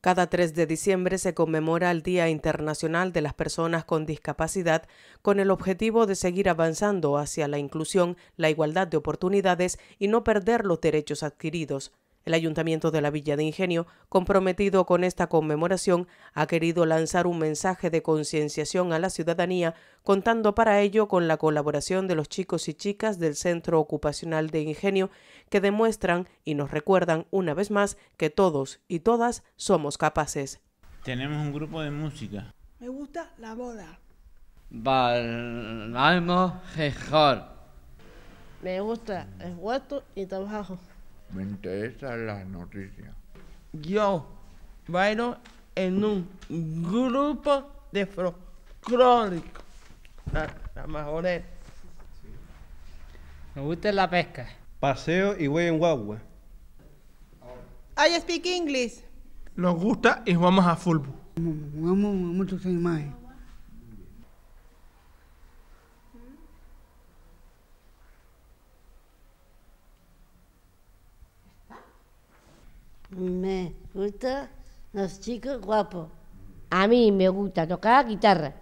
Cada 3 de diciembre se conmemora el Día Internacional de las Personas con Discapacidad con el objetivo de seguir avanzando hacia la inclusión, la igualdad de oportunidades y no perder los derechos adquiridos. El Ayuntamiento de la Villa de Ingenio, comprometido con esta conmemoración, ha querido lanzar un mensaje de concienciación a la ciudadanía, contando para ello con la colaboración de los chicos y chicas del Centro Ocupacional de Ingenio, que demuestran y nos recuerdan una vez más que todos y todas somos capaces. Tenemos un grupo de música. Me gusta la boda. Valamo mejor. Me gusta el huerto y trabajo. Me interesa la noticia. Yo bailo en un grupo de folclóricos. La, mejor es. Me gusta la pesca. Paseo y voy en guagua. I speak English. Nos gusta y vamos a fútbol. Vamos, vamos, vamos, Me gusta los chicos guapos. A mí me gusta tocar guitarra.